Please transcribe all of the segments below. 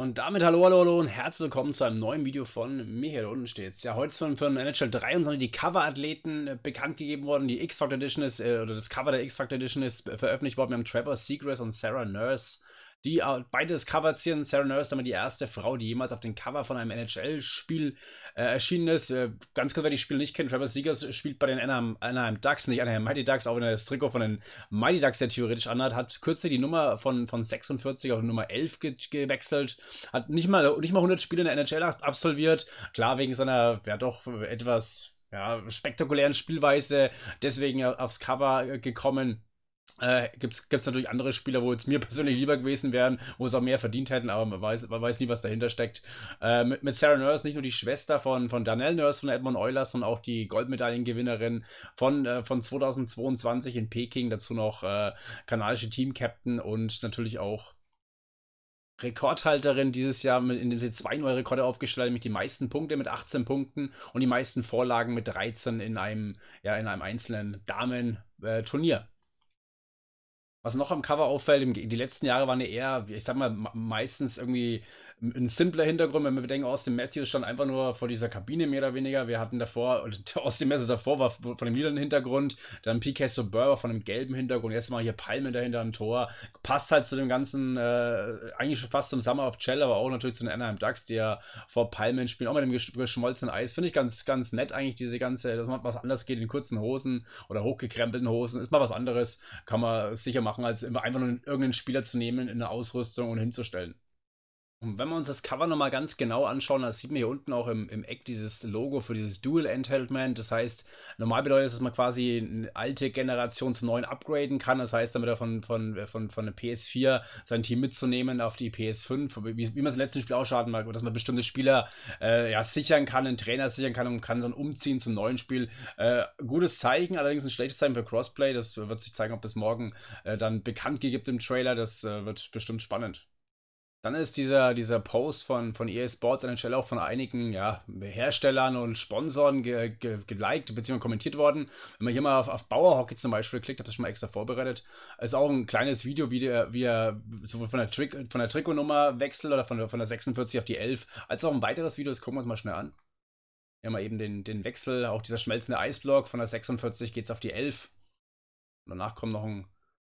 Und damit hallo, hallo, hallo und herzlich willkommen zu einem neuen Video von mir hier unten steht's. Ja, heute ist von NHL 23 die Cover-Athleten äh, bekannt gegeben worden. Die X-Factor Edition ist, äh, oder das Cover der X-Factor Edition ist äh, veröffentlicht worden. Wir haben Trevor Segres und Sarah Nurse die äh, beides Covers sind. Sarah Nurse damit die erste Frau, die jemals auf dem Cover von einem NHL-Spiel äh, erschienen ist. Äh, ganz kurz, wer die Spiele nicht kennt, Trevor Siegers spielt bei den Anaheim, Anaheim Ducks, nicht Anaheim Mighty Ducks, auch wenn er das Trikot von den Mighty Ducks der theoretisch anhat, hat kürzlich die Nummer von, von 46 auf Nummer 11 ge gewechselt, hat nicht mal, nicht mal 100 Spiele in der NHL absolviert. Klar, wegen seiner, ja doch, etwas ja, spektakulären Spielweise deswegen äh, aufs Cover äh, gekommen. Äh, Gibt es natürlich andere Spieler, wo es mir persönlich lieber gewesen wären, wo es auch mehr verdient hätten, aber man weiß, man weiß nie, was dahinter steckt. Äh, mit, mit, Sarah Nurse, nicht nur die Schwester von, von Danielle Nurse von Edmund Eulers, sondern auch die Goldmedaillengewinnerin von, äh, von 2022 in Peking, dazu noch äh, kanadische Team-Captain und natürlich auch Rekordhalterin dieses Jahr, indem sie zwei neue Rekorde aufgestellt hat, nämlich die meisten Punkte mit 18 Punkten und die meisten Vorlagen mit 13 in einem, ja, in einem einzelnen Damen-Turnier. Äh, was noch am Cover auffällt, die letzten Jahre waren ja eher, ich sag mal, meistens irgendwie ein simpler Hintergrund, wenn wir bedenken, Austin Matthews stand einfach nur vor dieser Kabine mehr oder weniger. Wir hatten davor, Austin Matthews davor war von dem lilanen Hintergrund, dann PK Suburba von dem gelben Hintergrund, jetzt mal hier Palme dahinter am Tor. Passt halt zu dem ganzen, äh, eigentlich schon fast zum Summer of Chell, aber auch natürlich zu den Anaheim Ducks, die ja vor Palmen spielen, auch mit dem geschmolzenen Eis. Finde ich ganz, ganz nett eigentlich, diese ganze, dass man was anders geht in kurzen Hosen oder hochgekrempelten Hosen. Ist mal was anderes, kann man sicher machen, als einfach nur irgendeinen Spieler zu nehmen in der Ausrüstung und hinzustellen. Und wenn wir uns das Cover nochmal ganz genau anschauen, das sieht man hier unten auch im, im Eck dieses Logo für dieses Dual Entitlement. Das heißt, normal bedeutet das, dass man quasi eine alte Generation zu neuen upgraden kann. Das heißt, damit er von, von, von, von der PS4 sein Team mitzunehmen auf die PS5, wie, wie man es im letzten Spiel auch schaden mag, dass man bestimmte Spieler äh, ja, sichern kann, einen Trainer sichern kann und kann dann umziehen zum neuen Spiel. Äh, gutes Zeichen, allerdings ein schlechtes Zeichen für Crossplay. Das wird sich zeigen, ob es morgen äh, dann bekannt gegeben im Trailer. Das äh, wird bestimmt spannend. Dann ist dieser, dieser Post von, von EA Sports an der Stelle auch von einigen ja, Herstellern und Sponsoren ge, ge, geliked bzw. kommentiert worden. Wenn man hier mal auf, auf Bauerhockey zum Beispiel klickt, habe ich das schon mal extra vorbereitet, ist auch ein kleines Video, wie der, wie er sowohl von der, Trick, von der Trikotnummer wechselt oder von der, von der 46 auf die 11, als auch ein weiteres Video, das gucken wir uns mal schnell an. Hier haben wir eben den, den Wechsel, auch dieser schmelzende Eisblock von der 46 geht es auf die 11. Und danach kommt noch ein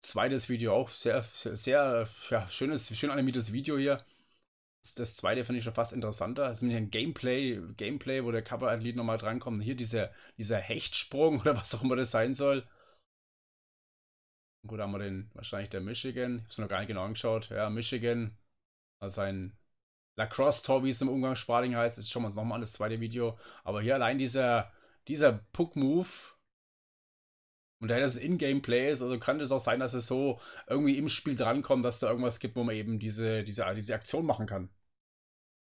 zweites Video auch sehr, sehr, sehr ja, schönes, schön animiertes Video hier. Das zweite finde ich schon fast interessanter. Das ist nämlich ein Gameplay, Gameplay, wo der Cover-Lied nochmal drankommt. Hier dieser, dieser Hechtsprung oder was auch immer das sein soll. Gut, da haben wir den, wahrscheinlich der Michigan. Ich habe es mir noch gar nicht genau angeschaut. Ja, Michigan. Also ein Lacrosse-Tor, wie es im Umgangssprachigen heißt. Jetzt schauen wir uns nochmal an, das zweite Video. Aber hier allein dieser, dieser Puck-Move und daher, dass es in gameplay ist, also kann es auch sein, dass es so irgendwie im Spiel drankommt, dass da irgendwas gibt, wo man eben diese, diese, diese Aktion machen kann.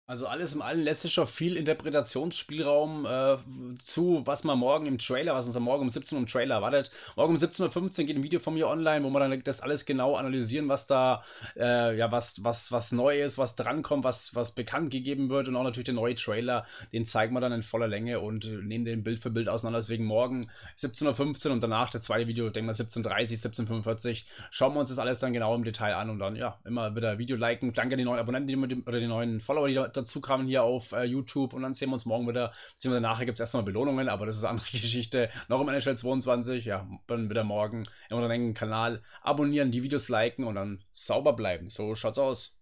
Also alles im Allen lässt sich schon viel Interpretationsspielraum äh, zu, was man morgen im Trailer, was uns am Morgen um 17 Uhr im Trailer erwartet. Morgen um 17.15 Uhr geht ein Video von mir online, wo wir dann das alles genau analysieren, was da, äh, ja, was, was, was neu ist, was drankommt, was, was bekannt gegeben wird und auch natürlich der neue Trailer, den zeigen wir dann in voller Länge und nehmen den Bild für Bild auseinander. Deswegen morgen 17.15 Uhr und danach das zweite Video, denken wir 17.30 Uhr, 17.45 Uhr, schauen wir uns das alles dann genau im Detail an und dann, ja, immer wieder Video liken. Danke an die neuen Abonnenten die, oder die neuen Follower, die da dazu kamen hier auf äh, YouTube und dann sehen wir uns morgen wieder. Beziehungsweise nachher gibt es erstmal Belohnungen, aber das ist eine andere Geschichte. Noch im NHL 22, ja, dann wieder morgen in unserem engen Kanal abonnieren, die Videos liken und dann sauber bleiben. So schaut's aus.